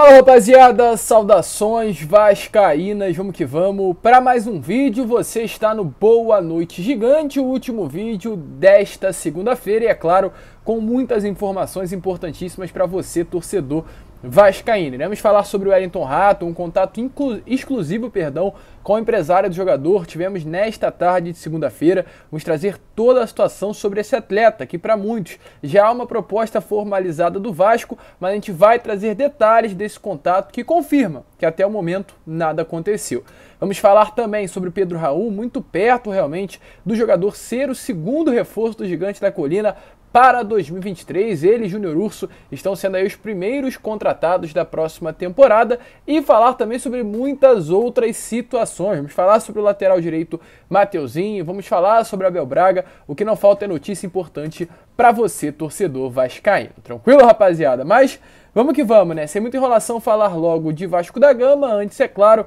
Fala rapaziada, saudações vascaínas, vamos que vamos. Para mais um vídeo, você está no Boa Noite Gigante, o último vídeo desta segunda-feira e é claro, com muitas informações importantíssimas para você torcedor Vascaíno. Iremos falar sobre o Wellington Rato, um contato exclusivo perdão, com a empresária do jogador. Tivemos nesta tarde de segunda-feira. Vamos trazer toda a situação sobre esse atleta, que para muitos já há é uma proposta formalizada do Vasco, mas a gente vai trazer detalhes desse contato que confirma que até o momento nada aconteceu. Vamos falar também sobre Pedro Raul, muito perto realmente do jogador ser o segundo reforço do Gigante da Colina para 2023. Ele e Júnior Urso estão sendo aí os primeiros contratados da próxima temporada e falar também sobre muitas outras situações. Vamos falar sobre o lateral direito Mateuzinho, vamos falar sobre Abel Braga. O que não falta é notícia importante para você, torcedor vascaíno. Tranquilo, rapaziada? Mas vamos que vamos, né? Sem muita enrolação, falar logo de Vasco da Gama. Antes, é claro,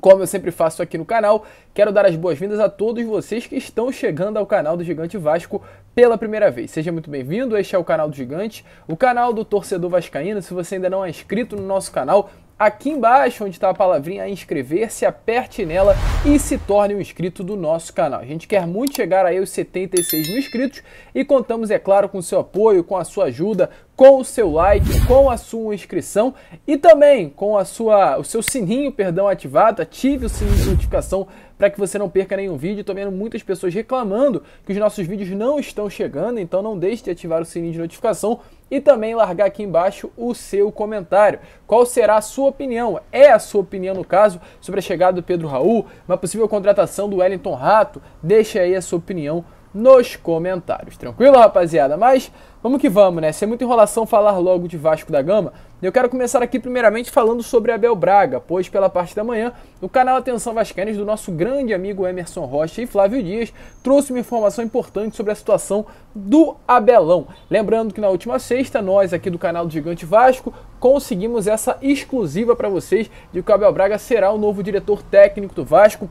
como eu sempre faço aqui no canal, quero dar as boas-vindas a todos vocês que estão chegando ao canal do Gigante Vasco pela primeira vez. Seja muito bem-vindo, este é o canal do Gigante, o canal do torcedor vascaíno. Se você ainda não é inscrito no nosso canal, aqui embaixo onde está a palavrinha inscrever-se, aperte nela e se torne um inscrito do nosso canal. A gente quer muito chegar aí aos 76 mil inscritos e contamos, é claro, com o seu apoio, com a sua ajuda, com o seu like, com a sua inscrição e também com a sua, o seu sininho, perdão, ativado. Ative o sininho de notificação para que você não perca nenhum vídeo. Estou vendo muitas pessoas reclamando que os nossos vídeos não estão chegando, então não deixe de ativar o sininho de notificação e também largar aqui embaixo o seu comentário. Qual será a sua opinião? É a sua opinião, no caso, sobre a chegada do Pedro Raul, uma possível contratação do Wellington Rato? Deixe aí a sua opinião nos comentários. Tranquilo, rapaziada? Mas Vamos que vamos, né? Sem muita enrolação, falar logo de Vasco da Gama. Eu quero começar aqui primeiramente falando sobre Abel Braga, pois pela parte da manhã, o canal Atenção Vascaínas do nosso grande amigo Emerson Rocha e Flávio Dias trouxe uma informação importante sobre a situação do Abelão. Lembrando que na última sexta, nós aqui do canal do Gigante Vasco conseguimos essa exclusiva para vocês de que o Abel Braga será o novo diretor técnico do Vasco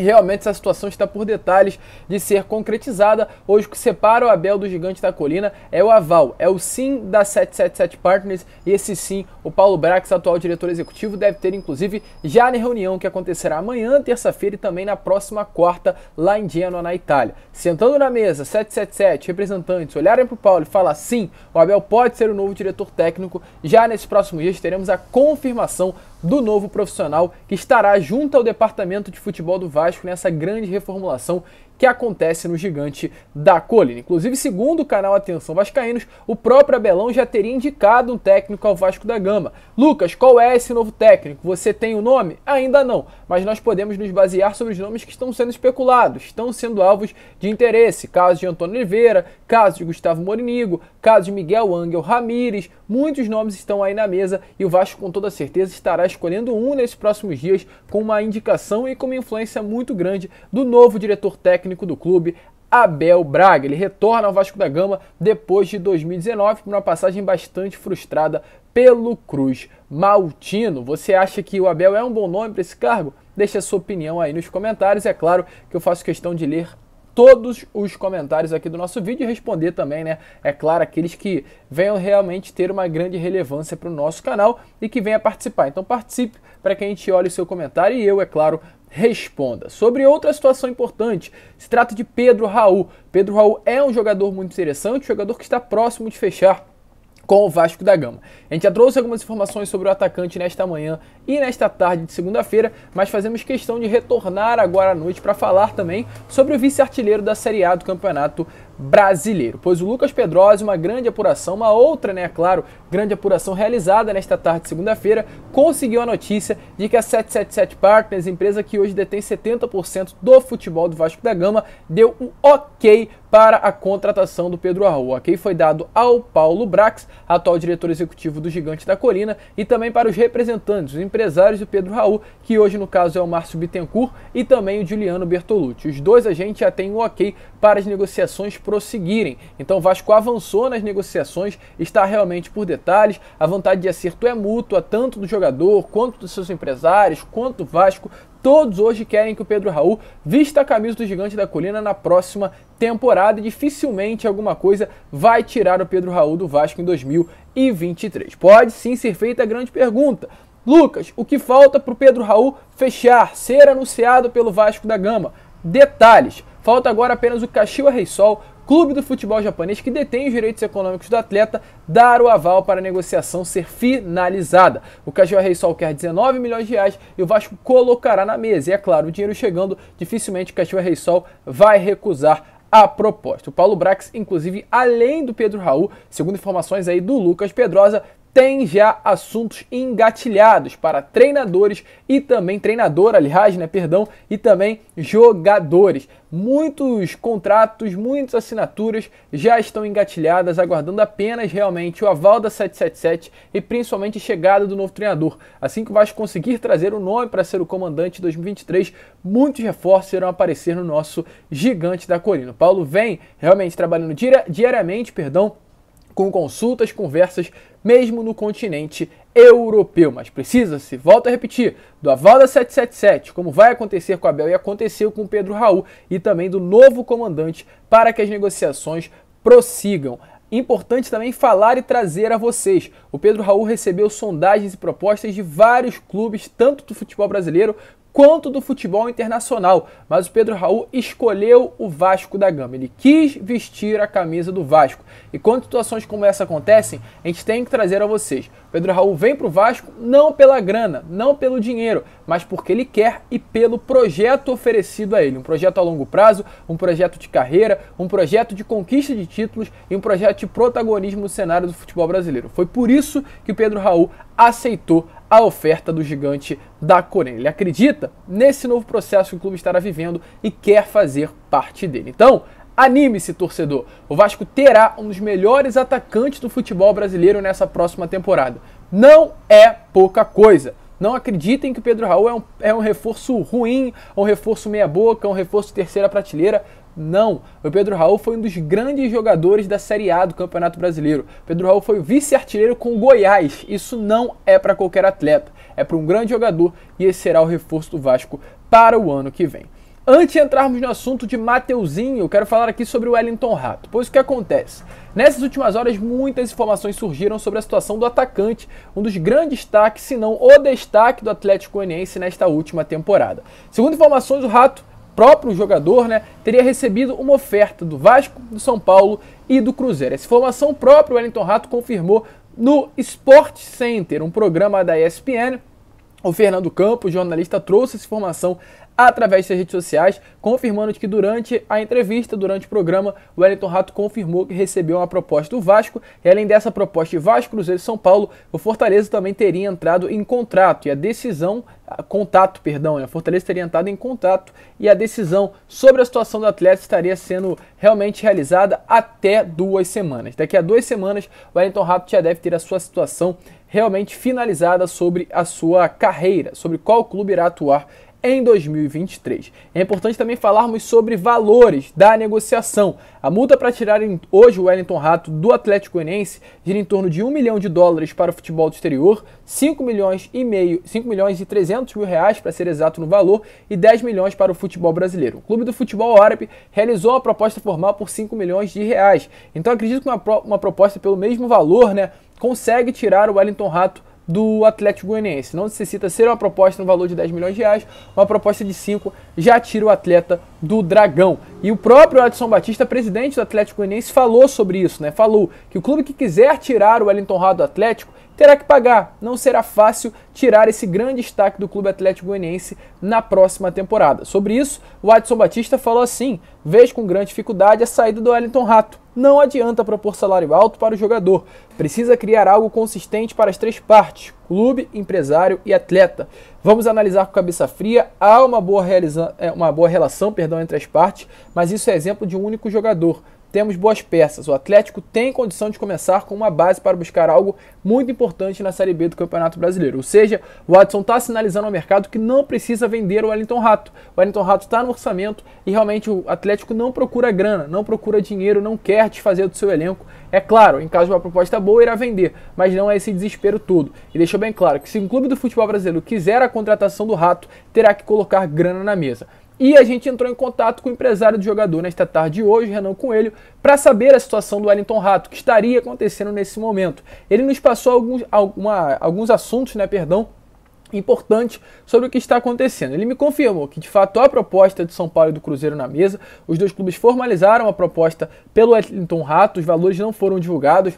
Realmente essa situação está por detalhes de ser concretizada. Hoje o que separa o Abel do gigante da colina é o aval, é o sim da 777 Partners e esse sim o Paulo Brax, atual diretor executivo, deve ter inclusive já na reunião que acontecerá amanhã, terça-feira e também na próxima quarta lá em Genoa, na Itália. Sentando na mesa, 777 representantes olharem para o Paulo e falar sim, o Abel pode ser o novo diretor técnico. Já nesses próximos dias teremos a confirmação do novo profissional que estará junto ao departamento de futebol do Vasco nessa grande reformulação que acontece no gigante da colina. Inclusive, segundo o canal Atenção Vascaínos, o próprio Abelão já teria indicado um técnico ao Vasco da Gama. Lucas, qual é esse novo técnico? Você tem o um nome? Ainda não, mas nós podemos nos basear sobre os nomes que estão sendo especulados, estão sendo alvos de interesse. Caso de Antônio Oliveira, caso de Gustavo Morinigo, caso de Miguel Angel Ramírez, muitos nomes estão aí na mesa e o Vasco com toda certeza estará escolhendo um nesses próximos dias com uma indicação e com uma influência muito grande do novo diretor técnico técnico do clube, Abel Braga. Ele retorna ao Vasco da Gama depois de 2019, por uma passagem bastante frustrada pelo Cruz Maltino. Você acha que o Abel é um bom nome para esse cargo? Deixe a sua opinião aí nos comentários. É claro que eu faço questão de ler todos os comentários aqui do nosso vídeo e responder também, né? É claro, aqueles que venham realmente ter uma grande relevância para o nosso canal e que venham participar. Então participe para que a gente olhe o seu comentário e eu, é claro, responda. Sobre outra situação importante, se trata de Pedro Raul. Pedro Raul é um jogador muito interessante, jogador que está próximo de fechar com o Vasco da Gama. A gente já trouxe algumas informações sobre o atacante nesta manhã e nesta tarde de segunda-feira, mas fazemos questão de retornar agora à noite para falar também sobre o vice-artilheiro da Série A do Campeonato Brasileiro, pois o Lucas Pedrosa, uma grande apuração, uma outra, né, claro, grande apuração realizada nesta tarde de segunda-feira, conseguiu a notícia de que a 777 Partners, empresa que hoje detém 70% do futebol do Vasco da Gama, deu um ok para a contratação do Pedro Arrua. Ok foi dado ao Paulo Brax, atual diretor executivo do Gigante da Colina, e também para os representantes, os empresários do Pedro Raul, que hoje no caso é o Márcio Bittencourt e também o Juliano Bertolucci. Os dois agentes já têm um ok para as negociações prosseguirem. Então o Vasco avançou nas negociações, está realmente por detrás detalhes, a vontade de acerto é mútua, tanto do jogador quanto dos seus empresários, quanto do Vasco. Todos hoje querem que o Pedro Raul vista a camisa do Gigante da Colina na próxima temporada e dificilmente alguma coisa vai tirar o Pedro Raul do Vasco em 2023. Pode sim ser feita a grande pergunta. Lucas, o que falta para o Pedro Raul fechar, ser anunciado pelo Vasco da Gama? Detalhes. Falta agora apenas o Caxiwa Reisol clube do futebol japonês que detém os direitos econômicos do atleta dar o aval para a negociação ser finalizada. O Cajua Rei Sol quer 19 milhões de reais e o Vasco colocará na mesa. E é claro, o dinheiro chegando, dificilmente o Cajua Rei Sol vai recusar a proposta. O Paulo Brax, inclusive, além do Pedro Raul, segundo informações aí do Lucas Pedrosa, tem já assuntos engatilhados para treinadores e também treinador, aliás, né, perdão, e também jogadores. Muitos contratos, muitas assinaturas já estão engatilhadas, aguardando apenas realmente o aval da 777 e principalmente a chegada do novo treinador. Assim que o Vasco conseguir trazer o um nome para ser o comandante 2023, muitos reforços irão aparecer no nosso gigante da Corina. O Paulo vem realmente trabalhando diariamente, perdão, com consultas, conversas, mesmo no continente europeu. Mas precisa-se, volta a repetir, do aval da 777, como vai acontecer com Abel e aconteceu com Pedro Raul, e também do novo comandante, para que as negociações prossigam. Importante também falar e trazer a vocês. O Pedro Raul recebeu sondagens e propostas de vários clubes, tanto do futebol brasileiro quanto do futebol internacional, mas o Pedro Raul escolheu o Vasco da Gama. Ele quis vestir a camisa do Vasco. E quando situações como essa acontecem, a gente tem que trazer a vocês Pedro Raul vem para o Vasco não pela grana, não pelo dinheiro, mas porque ele quer e pelo projeto oferecido a ele. Um projeto a longo prazo, um projeto de carreira, um projeto de conquista de títulos e um projeto de protagonismo no cenário do futebol brasileiro. Foi por isso que o Pedro Raul aceitou a oferta do gigante da Coreia. Ele acredita nesse novo processo que o clube estará vivendo e quer fazer parte dele. Então, Anime-se, torcedor. O Vasco terá um dos melhores atacantes do futebol brasileiro nessa próxima temporada. Não é pouca coisa. Não acreditem que o Pedro Raul é um, é um reforço ruim, é um reforço meia-boca, é um reforço terceira prateleira. Não. O Pedro Raul foi um dos grandes jogadores da Série A do Campeonato Brasileiro. Pedro Raul foi vice-artilheiro com Goiás. Isso não é para qualquer atleta, é para um grande jogador e esse será o reforço do Vasco para o ano que vem. Antes de entrarmos no assunto de Mateuzinho, eu quero falar aqui sobre o Wellington Rato. Pois o que acontece? Nessas últimas horas, muitas informações surgiram sobre a situação do atacante, um dos grandes destaques, se não o destaque do Atlético Goianiense nesta última temporada. Segundo informações, o Rato próprio jogador, né, teria recebido uma oferta do Vasco, do São Paulo e do Cruzeiro. Essa informação o próprio Wellington Rato confirmou no Sport Center, um programa da ESPN, o Fernando Campos, jornalista, trouxe essa informação através das redes sociais, confirmando que durante a entrevista, durante o programa, o Wellington Rato confirmou que recebeu uma proposta do Vasco, e além dessa proposta de Vasco, Cruzeiro e São Paulo, o Fortaleza também teria entrado em contrato, e a decisão, contato, perdão, a né? Fortaleza teria entrado em contato, e a decisão sobre a situação do atleta estaria sendo realmente realizada até duas semanas. Daqui a duas semanas, o Wellington Rato já deve ter a sua situação realmente finalizada sobre a sua carreira, sobre qual clube irá atuar em 2023. É importante também falarmos sobre valores da negociação. A multa para tirar hoje o Wellington Rato do Atlético Goianiense gira em torno de 1 milhão de dólares para o futebol do exterior, 5 milhões e meio, 5 milhões e 300 mil reais para ser exato no valor e 10 milhões para o futebol brasileiro. O clube do futebol árabe realizou uma proposta formal por 5 milhões de reais. Então acredito que uma, uma proposta pelo mesmo valor, né, consegue tirar o Wellington Rato do Atlético Goianiense. Não necessita ser uma proposta no valor de 10 milhões de reais, uma proposta de 5 já tira o atleta do Dragão. E o próprio Adson Batista, presidente do Atlético Goianiense, falou sobre isso, né? Falou que o clube que quiser tirar o Wellington Rato do Atlético, terá que pagar. Não será fácil tirar esse grande destaque do Clube Atlético Goianiense na próxima temporada. Sobre isso, o Adson Batista falou assim: vejo com grande dificuldade a saída do Wellington Rato. Não adianta propor salário alto para o jogador. Precisa criar algo consistente para as três partes: clube, empresário e atleta. Vamos analisar com cabeça fria. Há uma boa, é, uma boa relação perdão, entre as partes, mas isso é exemplo de um único jogador temos boas peças. O Atlético tem condição de começar com uma base para buscar algo muito importante na Série B do Campeonato Brasileiro. Ou seja, o Watson está sinalizando ao mercado que não precisa vender o Wellington Rato. O Wellington Rato está no orçamento e realmente o Atlético não procura grana, não procura dinheiro, não quer desfazer do seu elenco. É claro, em caso de uma proposta boa, irá vender, mas não é esse desespero todo. E deixou bem claro que se um clube do futebol brasileiro quiser a contratação do Rato, terá que colocar grana na mesa. E a gente entrou em contato com o empresário do jogador nesta tarde de hoje, Renan Coelho, para saber a situação do Wellington Rato, que estaria acontecendo nesse momento. Ele nos passou alguns, alguma, alguns assuntos, né, perdão, importante sobre o que está acontecendo. Ele me confirmou que de fato há proposta de São Paulo e do Cruzeiro na mesa. Os dois clubes formalizaram a proposta pelo Wellington Rato, os valores não foram divulgados.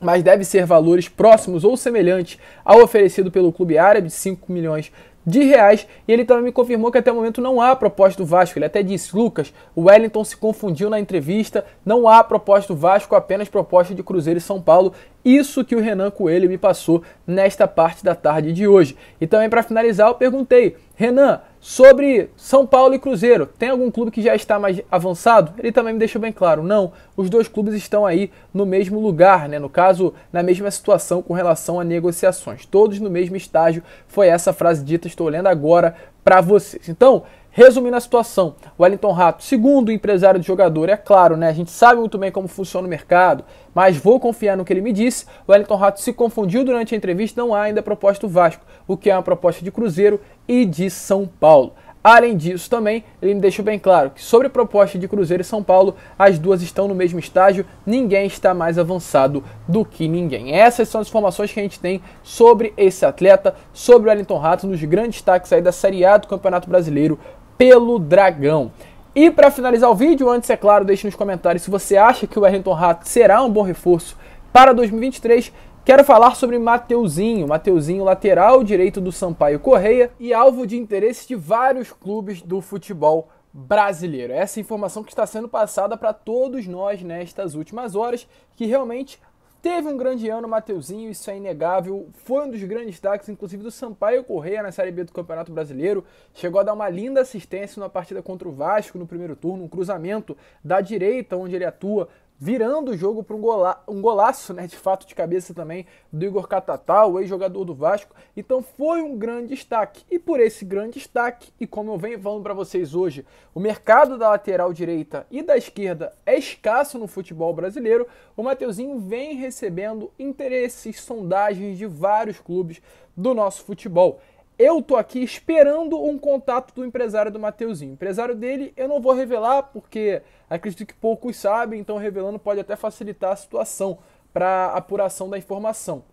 Mas deve ser valores próximos ou semelhantes ao oferecido pelo clube árabe, 5 milhões de reais e ele também me confirmou que até o momento não há proposta do Vasco. Ele até disse: Lucas, o Wellington se confundiu na entrevista, não há proposta do Vasco, apenas proposta de Cruzeiro e São Paulo. Isso que o Renan Coelho me passou nesta parte da tarde de hoje. E também para finalizar, eu perguntei: Renan, Sobre São Paulo e Cruzeiro, tem algum clube que já está mais avançado? Ele também me deixou bem claro, não. Os dois clubes estão aí no mesmo lugar, né? No caso, na mesma situação com relação a negociações. Todos no mesmo estágio. Foi essa frase dita, estou lendo agora para vocês. Então, Resumindo a situação, Wellington Rato, segundo o empresário do jogador, é claro, né? A gente sabe muito bem como funciona o mercado, mas vou confiar no que ele me disse. Wellington Rato se confundiu durante a entrevista, não há ainda proposta do Vasco, o que é uma proposta de Cruzeiro e de São Paulo. Além disso, também ele me deixou bem claro que sobre a proposta de Cruzeiro e São Paulo, as duas estão no mesmo estágio, ninguém está mais avançado do que ninguém. Essas são as informações que a gente tem sobre esse atleta, sobre o Wellington Rato, nos grandes destaques aí da Série A do Campeonato Brasileiro pelo Dragão. E para finalizar o vídeo, antes, é claro, deixe nos comentários se você acha que o Wellington Rato será um bom reforço para 2023. Quero falar sobre Mateuzinho, Mateuzinho lateral direito do Sampaio Correia e alvo de interesse de vários clubes do futebol brasileiro. Essa informação que está sendo passada para todos nós nestas últimas horas, que realmente Teve um grande ano Mateuzinho, isso é inegável. Foi um dos grandes destaques, inclusive do Sampaio Correia na Série B do Campeonato Brasileiro. Chegou a dar uma linda assistência numa partida contra o Vasco no primeiro turno, um cruzamento da direita, onde ele atua, virando o jogo para um, gola um golaço, né, de fato de cabeça também, do Igor Catatal, o ex-jogador do Vasco. Então foi um grande destaque. E por esse grande destaque, e como eu venho falando para vocês hoje, o mercado da lateral direita e da esquerda é escasso no futebol brasileiro, o Mateuzinho vem recebendo interesses, sondagens de vários clubes do nosso futebol eu tô aqui esperando um contato do empresário do Mateuzinho. empresário dele eu não vou revelar porque acredito que poucos sabem, então revelando pode até facilitar a situação para apuração da informação.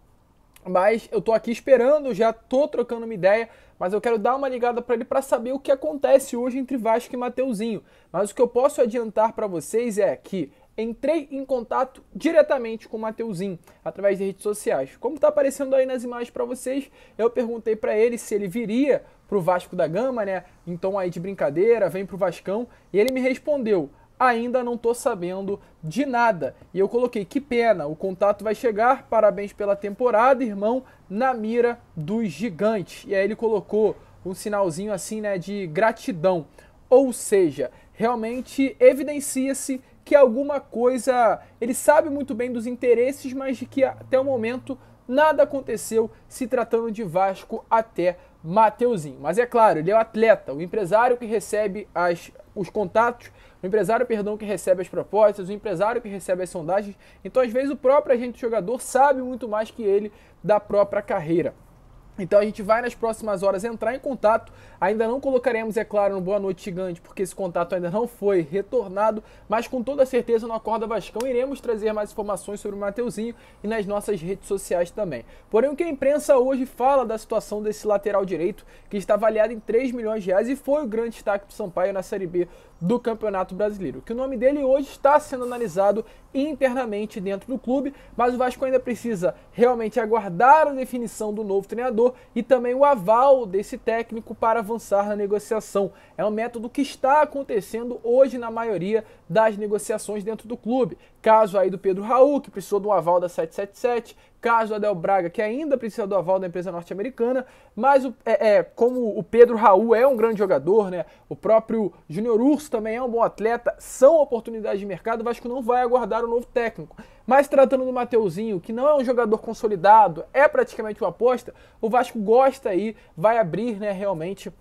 Mas eu tô aqui esperando, já tô trocando uma ideia, mas eu quero dar uma ligada para ele para saber o que acontece hoje entre Vasco e Mateuzinho. Mas o que eu posso adiantar para vocês é que entrei em contato diretamente com o Mateuzinho através de redes sociais. Como está aparecendo aí nas imagens para vocês, eu perguntei para ele se ele viria para o Vasco da Gama, né? Então aí de brincadeira, vem para o Vascão. E ele me respondeu: ainda não estou sabendo de nada. E eu coloquei: que pena, o contato vai chegar. Parabéns pela temporada, irmão, na mira dos gigantes. E aí ele colocou um sinalzinho assim, né, de gratidão. Ou seja, realmente evidencia-se que alguma coisa. Ele sabe muito bem dos interesses, mas de que até o momento nada aconteceu se tratando de Vasco até Mateuzinho. Mas é claro, ele é o atleta, o empresário que recebe as, os contatos, o empresário, perdão, que recebe as propostas, o empresário que recebe as sondagens. Então, às vezes, o próprio agente jogador sabe muito mais que ele da própria carreira. Então a gente vai nas próximas horas entrar em contato. Ainda não colocaremos, é claro, no Boa Noite Gigante, porque esse contato ainda não foi retornado, mas com toda certeza no Acorda Vascão iremos trazer mais informações sobre o Mateuzinho e nas nossas redes sociais também. Porém, o que a imprensa hoje fala da situação desse lateral direito, que está avaliado em 3 milhões de reais e foi o grande destaque do Sampaio na Série B do Campeonato Brasileiro. Que o nome dele hoje está sendo analisado internamente dentro do clube, mas o Vasco ainda precisa realmente aguardar a definição do novo treinador e também o aval desse técnico para avançar na negociação. É um método que está acontecendo hoje na maioria das negociações dentro do clube. Caso aí do Pedro Raul, que precisou do aval da 777, caso Adel Braga, que ainda precisa do aval da empresa norte-americana, mas o, é, é, como o Pedro Raul é um grande jogador, né? O próprio Júnior Urso também é um bom atleta, são oportunidades de mercado, o Vasco não vai aguardar o novo técnico. Mas tratando do Mateuzinho, que não é um jogador consolidado, é praticamente uma aposta, o Vasco gosta aí, vai abrir, né, realmente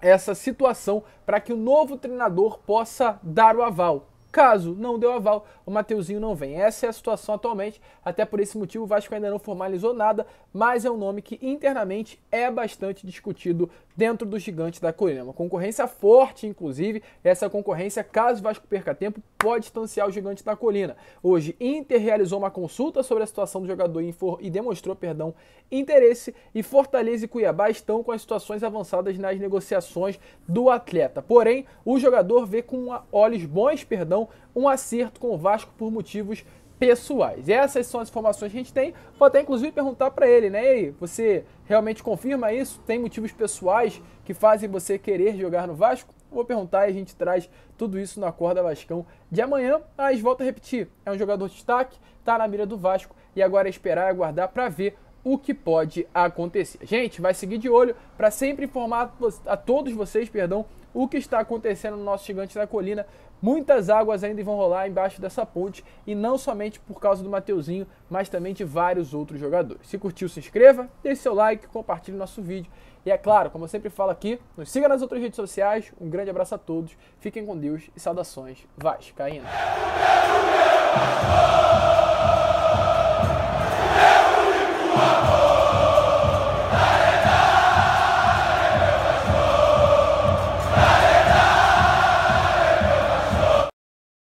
essa situação para que o novo treinador possa dar o aval. Caso não deu aval, o Mateuzinho não vem. Essa é a situação atualmente, até por esse motivo o Vasco ainda não formalizou nada, mas é um nome que internamente é bastante discutido dentro do gigante da Colina. É uma concorrência forte, inclusive, essa concorrência, caso o Vasco perca tempo, pode distanciar o gigante da Colina. Hoje, Inter realizou uma consulta sobre a situação do jogador e demonstrou, perdão, interesse e Fortaleza e Cuiabá estão com as situações avançadas nas negociações do atleta. Porém, o jogador vê com olhos bons, perdão, um acerto com o Vasco por motivos pessoais. Essas são as informações que a gente tem. Vou até inclusive perguntar para ele, né? aí, você realmente confirma isso? Tem motivos pessoais que fazem você querer jogar no Vasco? Vou perguntar e a gente traz tudo isso na corda Vascão de amanhã. Mas volto a repetir: é um jogador de destaque, tá na mira do Vasco e agora é esperar e aguardar para ver o que pode acontecer. Gente, vai seguir de olho para sempre informar a todos vocês, perdão, o que está acontecendo no nosso gigante da colina Muitas águas ainda vão rolar embaixo dessa ponte e não somente por causa do Mateuzinho, mas também de vários outros jogadores. Se curtiu, se inscreva, deixe seu like, compartilhe nosso vídeo e é claro, como eu sempre falo aqui, nos siga nas outras redes sociais. Um grande abraço a todos, fiquem com Deus e saudações Vai, vascaínas.